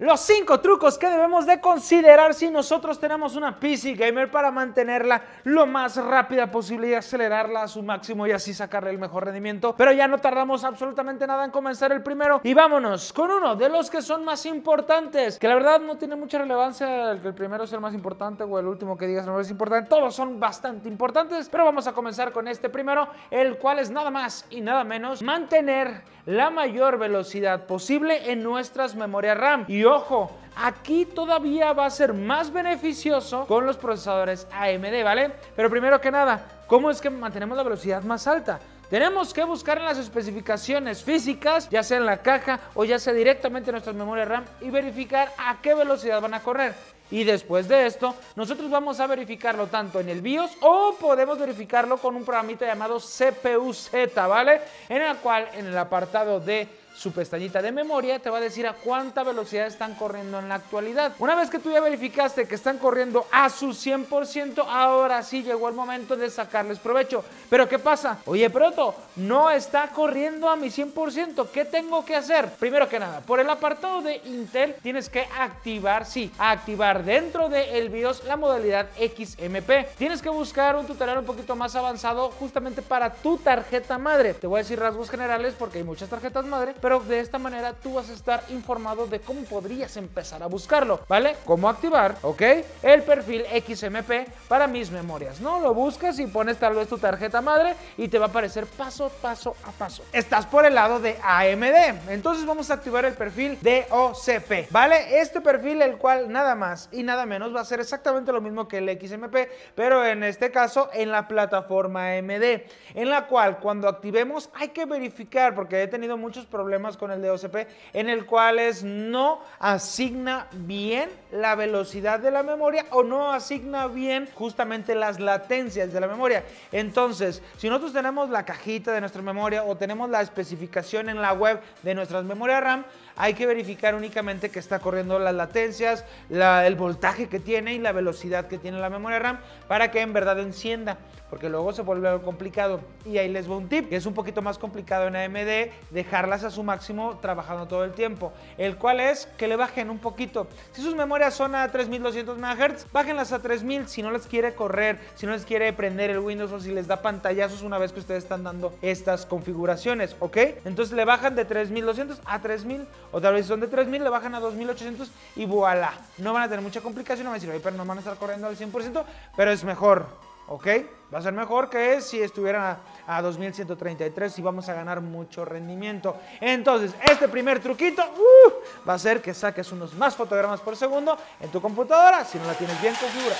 Los cinco trucos que debemos de considerar si nosotros tenemos una PC Gamer para mantenerla lo más rápida posible y acelerarla a su máximo y así sacarle el mejor rendimiento. Pero ya no tardamos absolutamente nada en comenzar el primero y vámonos con uno de los que son más importantes, que la verdad no tiene mucha relevancia el que el primero es el más importante o el último que digas no es importante, todos son bastante importantes, pero vamos a comenzar con este primero, el cual es nada más y nada menos mantener la mayor velocidad posible en nuestras memorias RAM. Y ojo, Aquí todavía va a ser más beneficioso con los procesadores AMD, ¿vale? Pero primero que nada, ¿cómo es que mantenemos la velocidad más alta? Tenemos que buscar en las especificaciones físicas, ya sea en la caja o ya sea directamente en nuestras memorias RAM y verificar a qué velocidad van a correr. Y después de esto, nosotros vamos a verificarlo tanto en el BIOS o podemos verificarlo con un programita llamado CPU Z, ¿vale? En el cual, en el apartado de su pestañita de memoria te va a decir a cuánta velocidad están corriendo en la actualidad. Una vez que tú ya verificaste que están corriendo a su 100%, ahora sí llegó el momento de sacarles provecho. Pero ¿qué pasa? Oye, Proto, no está corriendo a mi 100%. ¿Qué tengo que hacer? Primero que nada, por el apartado de Intel tienes que activar, sí, activar dentro de BIOS la modalidad XMP. Tienes que buscar un tutorial un poquito más avanzado justamente para tu tarjeta madre. Te voy a decir rasgos generales porque hay muchas tarjetas madre, pero de esta manera tú vas a estar informado de cómo podrías empezar a buscarlo, ¿vale? Cómo activar, ¿ok? El perfil XMP para mis memorias, ¿no? Lo buscas y pones tal vez tu tarjeta madre y te va a aparecer paso, paso a paso. Estás por el lado de AMD, entonces vamos a activar el perfil de OCP, ¿vale? Este perfil el cual nada más y nada menos va a ser exactamente lo mismo que el XMP, pero en este caso en la plataforma AMD, en la cual cuando activemos hay que verificar porque he tenido muchos problemas con el DOCP, en el cual es no asigna bien la velocidad de la memoria o no asigna bien justamente las latencias de la memoria. Entonces, si nosotros tenemos la cajita de nuestra memoria o tenemos la especificación en la web de nuestras memorias RAM, hay que verificar únicamente que está corriendo las latencias, el voltaje que tiene y la velocidad que tiene la memoria RAM para que en verdad encienda, porque luego se vuelve algo complicado. Y ahí les va un tip, que es un poquito más complicado en AMD dejarlas a su máximo trabajando todo el tiempo, el cual es que le bajen un poquito. Si sus memorias son a 3200 MHz, bájenlas a 3000 si no las quiere correr, si no les quiere prender el Windows o si les da pantallazos una vez que ustedes están dando estas configuraciones, ¿ok? Entonces le bajan de 3200 a 3000 o tal vez son de 3.000, le bajan a 2.800 y voilà. No van a tener mucha complicación, no van a decir, pero no van a estar corriendo al 100%, pero es mejor, ¿ok? Va a ser mejor que si estuvieran a, 2.133 y vamos a ganar mucho rendimiento. Entonces, este primer truquito uh, va a ser que saques unos más fotogramas por segundo en tu computadora si no la tienes bien configurada.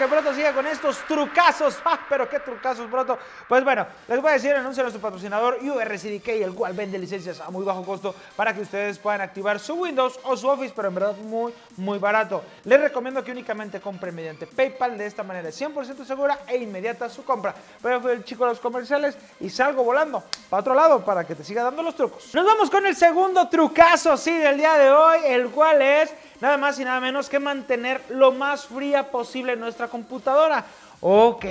que Broto siga con estos trucazos. ¡Ah, pero qué trucazos, Broto! Pues bueno, les voy a decir el anuncio de nuestro patrocinador URCDK, el cual vende licencias a muy bajo costo para que ustedes puedan activar su Windows o su Office, pero en verdad muy, muy barato. Les recomiendo que únicamente compren mediante PayPal. De esta manera es 100% segura e inmediata su compra. Pero el chico de los comerciales y salgo volando para otro lado para que te siga dando los trucos. Nos vamos con el segundo trucazo, sí, del día de hoy, el cual es nada más y nada menos que mantener lo más fría posible nuestra computadora. Ok,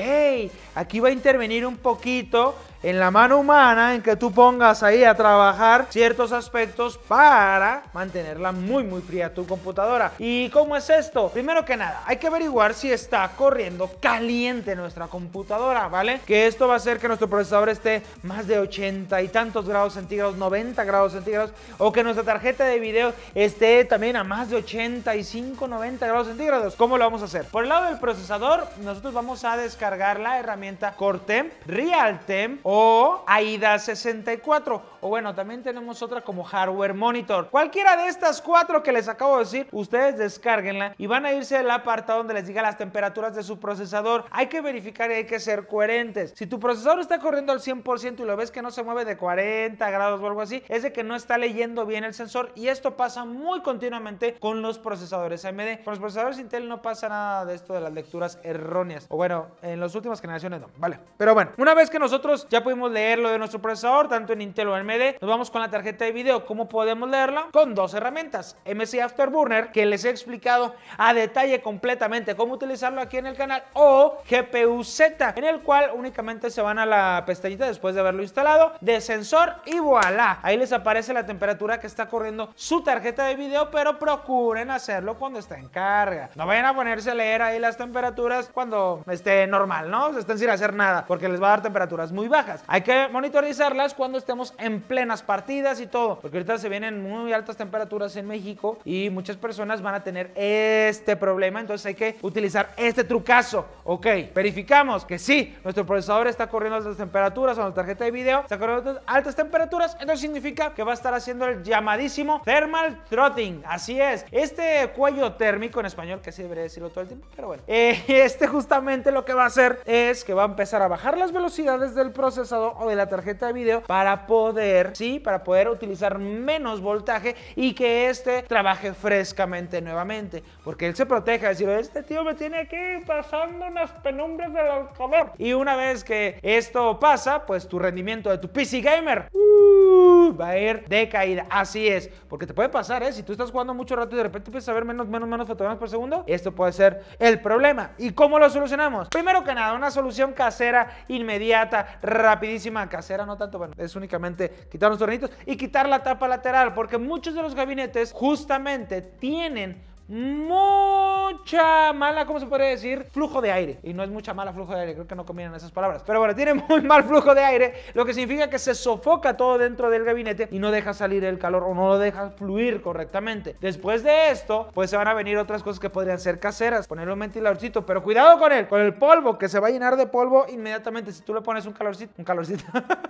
aquí va a intervenir un poquito en la mano humana en que tú pongas ahí a trabajar ciertos aspectos para mantenerla muy muy fría tu computadora. ¿Y cómo es esto? Primero que nada, hay que averiguar si está corriendo caliente nuestra computadora, ¿vale? Que esto va a hacer que nuestro procesador esté más de 80 y tantos grados centígrados, 90 grados centígrados, o que nuestra tarjeta de video esté también a más de 85, 90 grados centígrados. ¿Cómo lo vamos a hacer? Por el lado del procesador, nosotros vamos a descargar la herramienta CoreTemp, RealTemp o AIDA 64. O bueno, también tenemos otra como Hardware Monitor. Cualquiera de estas cuatro que les acabo de decir, ustedes descárguenla y van a irse al apartado donde les diga las temperaturas de su procesador. Hay que verificar y hay que ser coherentes. Si tu procesador está corriendo al 100% y lo ves que no se mueve de 40 grados o algo así, es de que no está leyendo bien el sensor y esto pasa muy continuamente con los procesadores AMD. Con los procesadores Intel no pasa nada de esto de las lecturas erróneas. O bueno, en las últimas generaciones no, ¿vale? Pero bueno, una vez que nosotros ya ya pudimos leerlo de nuestro procesador, tanto en Intel o en AMD. Nos vamos con la tarjeta de video. ¿Cómo podemos leerla? Con dos herramientas. MSI Afterburner, que les he explicado a detalle completamente cómo utilizarlo aquí en el canal, o GPU Z, en el cual únicamente se van a la pestañita después de haberlo instalado, de sensor y voilà. Ahí les aparece la temperatura que está corriendo su tarjeta de video, pero procuren hacerlo cuando está en carga. No vayan a ponerse a leer ahí las temperaturas cuando esté normal, ¿no? Se estén sin hacer nada, porque les va a dar temperaturas muy bajas. Hay que monitorizarlas cuando estemos en plenas partidas y todo, porque ahorita se vienen muy altas temperaturas en México y muchas personas van a tener este problema, entonces hay que utilizar este trucazo, ¿ok? Verificamos que sí, nuestro procesador está corriendo altas temperaturas o la tarjeta de video está corriendo altas temperaturas, entonces significa que va a estar haciendo el llamadísimo thermal throttling, así es, este cuello térmico en español, que así debería decirlo todo el tiempo, pero bueno, eh, este justamente lo que va a hacer es que va a empezar a bajar las velocidades del procesador o de la tarjeta de video para poder, sí, para poder utilizar menos voltaje y que este trabaje frescamente nuevamente. Porque él se protege, decir, este tío me tiene aquí pasando unas penumbres del calor. Y una vez que esto pasa, pues tu rendimiento de tu PC gamer uh, va a ir de caída. Así es, porque te puede pasar, ¿eh? Si tú estás jugando mucho rato y de repente empiezas a ver menos, menos, menos fotogramas por segundo, esto puede ser el problema. ¿Y cómo lo solucionamos? Primero que nada, una solución casera, inmediata, rápida rapidísima, casera no tanto, bueno, es únicamente quitar los tornillitos y quitar la tapa lateral, porque muchos de los gabinetes justamente tienen mucha mala, ¿cómo se puede decir? Flujo de aire. Y no es mucha mala flujo de aire, creo que no combinan esas palabras. Pero bueno, tiene muy mal flujo de aire, lo que significa que se sofoca todo dentro del gabinete y no deja salir el calor o no lo deja fluir correctamente. Después de esto, pues se van a venir otras cosas que podrían ser caseras. Ponerle un ventiladorcito, pero cuidado con él, con el polvo, que se va a llenar de polvo inmediatamente. Si tú le pones un calorcito, un calorcito,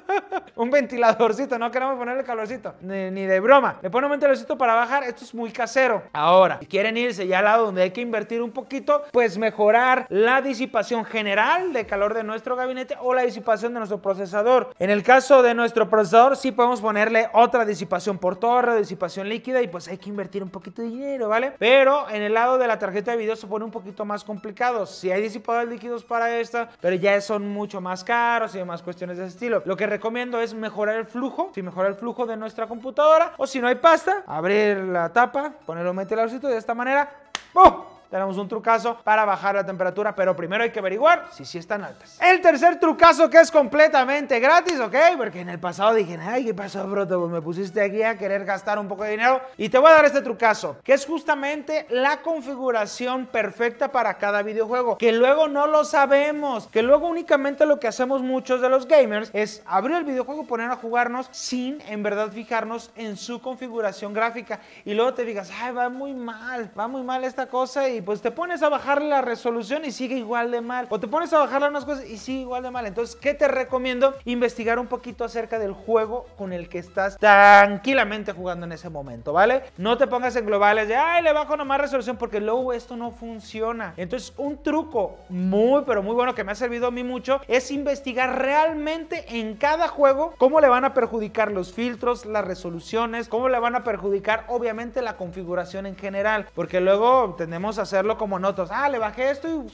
un ventiladorcito, no queremos ponerle calorcito, ni, de broma. Le pone un ventiladorcito para bajar, esto es muy casero. Ahora, si quieren irse ya al lado donde hay que invertir un poquito, pues mejorar la disipación general de calor de nuestro gabinete o la disipación de nuestro procesador. En el caso de nuestro procesador, sí podemos ponerle otra disipación por torre, disipación líquida y pues hay que invertir un poquito de dinero, ¿vale? Pero en el lado de la tarjeta de video se pone un poquito más complicado. Si hay disipadores líquidos para esta, pero ya son mucho más caros y demás cuestiones de ese estilo. Lo que recomiendo es mejorar el flujo, si mejora el flujo de nuestra computadora o si no hay pasta, abrir la tapa, ponerlo, meter el y ya está manera, ¡pum! Tenemos un trucazo para bajar la temperatura, pero primero hay que averiguar si sí están altas. El tercer trucazo que es completamente gratis, ¿ok? Porque en el pasado dije, ay, ¿qué pasó, broto? Pues me pusiste aquí a querer gastar un poco de dinero. Y te voy a dar este trucazo, que es justamente la configuración perfecta para cada videojuego, que luego no lo sabemos, que luego únicamente lo que hacemos muchos de los gamers es abrir el videojuego, poner a jugarnos sin en verdad fijarnos en su configuración gráfica. Y luego te digas, ay, va muy mal, va muy mal esta cosa y pues te pones a bajar la resolución y sigue igual de mal. O te pones a bajar unas cosas y sigue igual de mal. Entonces, ¿qué te recomiendo? Investigar un poquito acerca del juego con el que estás tranquilamente jugando en ese momento, ¿vale? No te pongas en globales de, ay, le bajo nomás resolución porque luego esto no funciona. Entonces, un truco muy, pero muy bueno que me ha servido a mí mucho es investigar realmente en cada juego cómo le van a perjudicar los filtros, las resoluciones, cómo le van a perjudicar obviamente la configuración en general, porque luego tenemos a hacerlo como en otros. Ah, le bajé esto y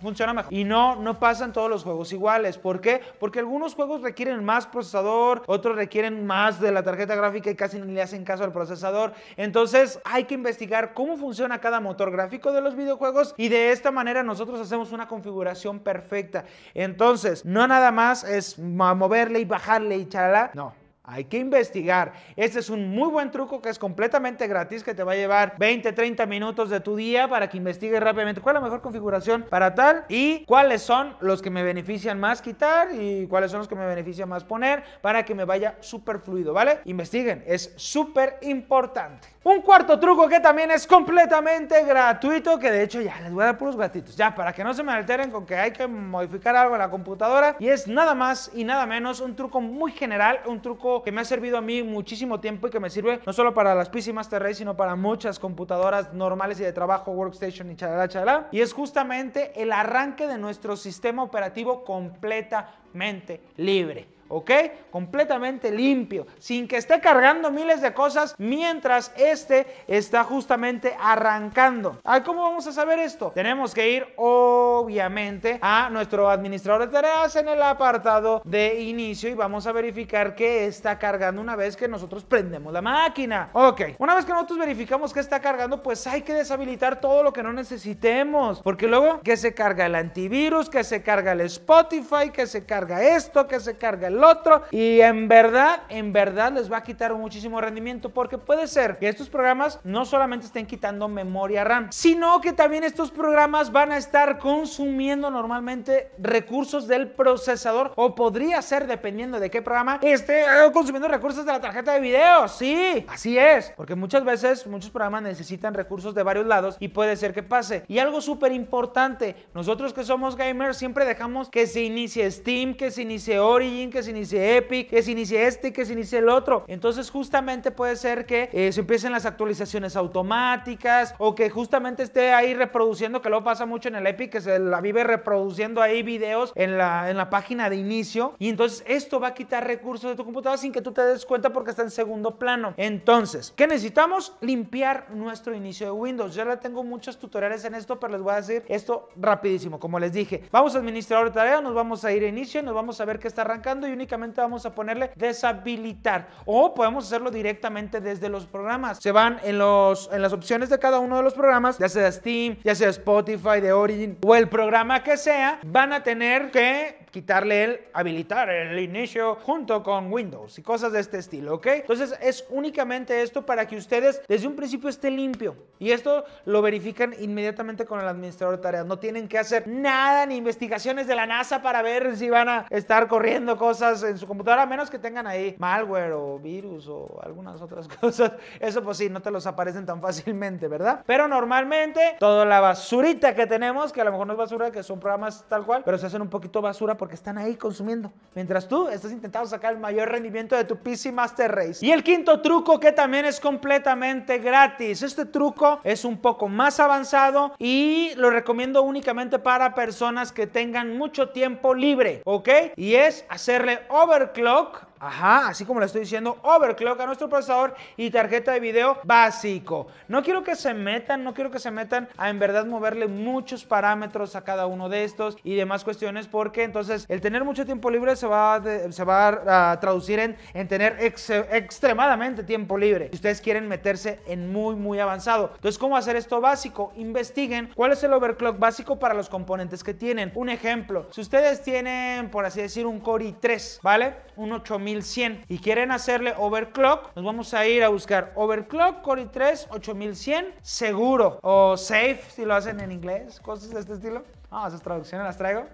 funciona mejor. Y no, no pasan todos los juegos iguales. ¿Por qué? Porque algunos juegos requieren más procesador, otros requieren más de la tarjeta gráfica y casi ni le hacen caso al procesador. Entonces hay que investigar cómo funciona cada motor gráfico de los videojuegos y de esta manera nosotros hacemos una configuración perfecta. Entonces, no nada más es moverle y bajarle y charla. No, hay que investigar. Este es un muy buen truco que es completamente gratis, que te va a llevar 20, 30 minutos de tu día para que investigues rápidamente cuál es la mejor configuración para tal y cuáles son los que me benefician más quitar y cuáles son los que me benefician más poner para que me vaya súper fluido, ¿vale? Investiguen, es súper importante. Un cuarto truco que también es completamente gratuito, que de hecho ya les voy a dar puros gatitos, ya, para que no se me alteren con que hay que modificar algo en la computadora y es nada más y nada menos un truco muy general, un truco que me ha servido a mí muchísimo tiempo y que me sirve no solo para las PC Master sino para muchas computadoras normales y de trabajo, workstation y chalala, chalala. Y es justamente el arranque de nuestro sistema operativo completamente libre. ¿ok? Completamente limpio, sin que esté cargando miles de cosas mientras este está justamente arrancando. ¿Cómo vamos a saber esto? Tenemos que ir, obviamente, a nuestro administrador de tareas en el apartado de inicio y vamos a verificar que está cargando una vez que nosotros prendemos la máquina. Ok, una vez que nosotros verificamos que está cargando, pues hay que deshabilitar todo lo que no necesitemos, porque luego que se carga el antivirus, que se carga el Spotify, que se carga esto, que se carga el otro. Y en verdad, en verdad les va a quitar muchísimo rendimiento porque puede ser que estos programas no solamente estén quitando memoria RAM, sino que también estos programas van a estar consumiendo normalmente recursos del procesador o podría ser dependiendo de qué programa esté eh, consumiendo recursos de la tarjeta de video. Sí, así es, porque muchas veces muchos programas necesitan recursos de varios lados y puede ser que pase. Y algo súper importante, nosotros que somos gamers siempre dejamos que se inicie Steam, que se inicie Origin, que se se inicie Epic, que se inicie este, que se inicie el otro. Entonces justamente puede ser que eh, se empiecen las actualizaciones automáticas o que justamente esté ahí reproduciendo, que luego pasa mucho en el Epic, que se la vive reproduciendo ahí videos en la, en la página de inicio. Y entonces esto va a quitar recursos de tu computadora sin que tú te des cuenta porque está en segundo plano. Entonces, ¿qué necesitamos? Limpiar nuestro inicio de Windows. Yo le tengo muchos tutoriales en esto, pero les voy a decir esto rapidísimo. Como les dije, vamos a administrador de tarea, nos vamos a ir a inicio, nos vamos a ver qué está arrancando y únicamente vamos a ponerle deshabilitar o podemos hacerlo directamente desde los programas. Se van en, los, en las opciones de cada uno de los programas, ya sea Steam, ya sea Spotify, de Origin o el programa que sea, van a tener que quitarle el habilitar el inicio junto con Windows y cosas de este estilo, ¿ok? Entonces es únicamente esto para que ustedes desde un principio esté limpio y esto lo verifican inmediatamente con el administrador de tareas. No tienen que hacer nada ni investigaciones de la NASA para ver si van a estar corriendo cosas en su computadora, a menos que tengan ahí malware o virus o algunas otras cosas. Eso pues sí, no te los aparecen tan fácilmente, ¿verdad? Pero normalmente toda la basurita que tenemos, que a lo mejor no es basura, que son programas tal cual, pero se hacen un poquito basura porque están ahí consumiendo, mientras tú estás intentando sacar el mayor rendimiento de tu PC Master Race. Y el quinto truco que también es completamente gratis. Este truco es un poco más avanzado y lo recomiendo únicamente para personas que tengan mucho tiempo libre, ¿ok? Y es hacerle overclock Ajá, así como le estoy diciendo, overclock a nuestro procesador y tarjeta de video básico. No quiero que se metan, no quiero que se metan a en verdad moverle muchos parámetros a cada uno de estos y demás cuestiones porque entonces el tener mucho tiempo libre se va, se va a, traducir en, en tener extremadamente tiempo libre. Si ustedes quieren meterse en muy, muy avanzado. Entonces, ¿cómo hacer esto básico? Investiguen cuál es el overclock básico para los componentes que tienen. Un ejemplo, si ustedes tienen, por así decir, un Core i3, ¿vale? Un 8000 8100 y quieren hacerle overclock, nos vamos a ir a buscar overclock Core i3 8100 seguro o safe si lo hacen en inglés, cosas de este estilo. Vamos, esas traducciones las traigo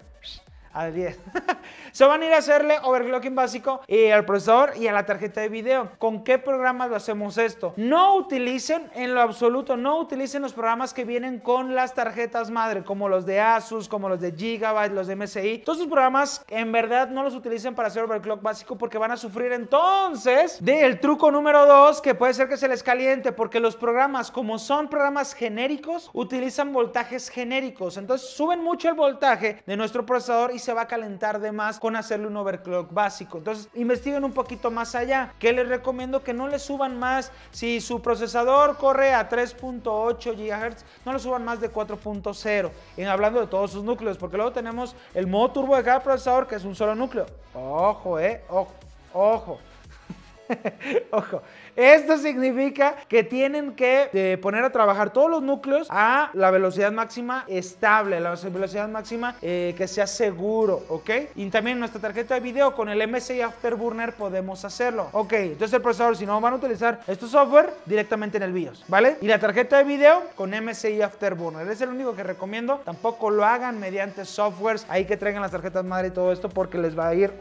a 10. se van a ir a hacerle overclocking básico y eh, al procesador y a la tarjeta de video. ¿Con qué programas lo hacemos esto? No utilicen en lo absoluto, no utilicen los programas que vienen con las tarjetas madre, como los de Asus, como los de Gigabyte, los de MSI. Todos esos programas en verdad no los utilicen para hacer overclock básico porque van a sufrir entonces del truco número 2 que puede ser que se les caliente porque los programas como son programas genéricos utilizan voltajes genéricos. Entonces suben mucho el voltaje de nuestro procesador y se va a calentar de más con hacerle un overclock básico. Entonces, investiguen un poquito más allá. Que les recomiendo que no le suban más. Si su procesador corre a 3.8 GHz, no le suban más de 4.0. En hablando de todos sus núcleos, porque luego tenemos el modo turbo de cada procesador, que es un solo núcleo. Ojo, eh, ojo, ojo. ojo. Esto significa que tienen que eh, poner a trabajar todos los núcleos a la velocidad máxima estable, la velocidad máxima eh, que sea seguro, ¿ok? Y también nuestra tarjeta de video con el MSI Afterburner podemos hacerlo. Ok, entonces el procesador, si no van a utilizar este software, directamente en el BIOS, ¿vale? Y la tarjeta de video con MSI Afterburner. Es el único que recomiendo. Tampoco lo hagan mediante softwares ahí que traigan las tarjetas madre y todo esto porque les va a ir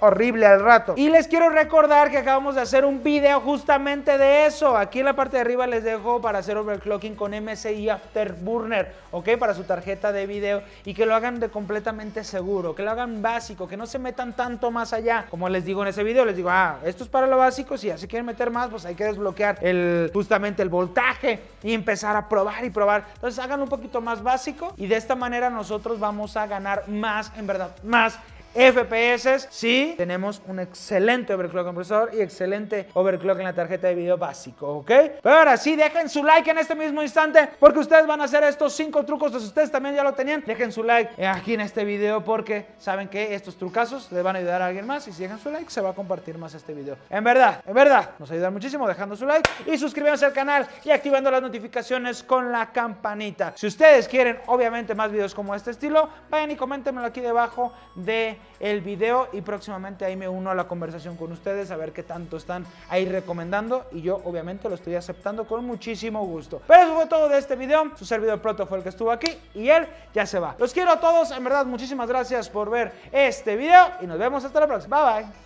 horrible al rato. Y les quiero recordar que acabamos de hacer un video video justamente de eso. Aquí en la parte de arriba les dejo para hacer overclocking con MSI Afterburner, ¿ok? Para su tarjeta de video y que lo hagan de completamente seguro, que lo hagan básico, que no se metan tanto más allá. Como les digo en ese video, les digo, ah, esto es para lo básico, si ya se quieren meter más, pues hay que desbloquear el, justamente el voltaje y empezar a probar y probar. Entonces hagan un poquito más básico y de esta manera nosotros vamos a ganar más, en verdad, más FPS, sí tenemos un excelente overclock compresor y excelente overclock en la tarjeta de video básico, ¿ok? Pero ahora sí, dejen su like en este mismo instante porque ustedes van a hacer estos cinco trucos, Si pues ustedes también ya lo tenían. Dejen su like aquí en este video porque saben que estos trucazos les van a ayudar a alguien más y si dejan su like se va a compartir más este video. En verdad, en verdad, nos ayudan muchísimo dejando su like y suscribiéndose al canal y activando las notificaciones con la campanita. Si ustedes quieren, obviamente, más videos como este estilo, vayan y coméntenmelo aquí debajo de el video y próximamente ahí me uno a la conversación con ustedes a ver qué tanto están ahí recomendando y yo obviamente lo estoy aceptando con muchísimo gusto. Pero eso fue todo de este video, su servidor Proto fue el que estuvo aquí y él ya se va. Los quiero a todos, en verdad muchísimas gracias por ver este video y nos vemos hasta la próxima. Bye bye.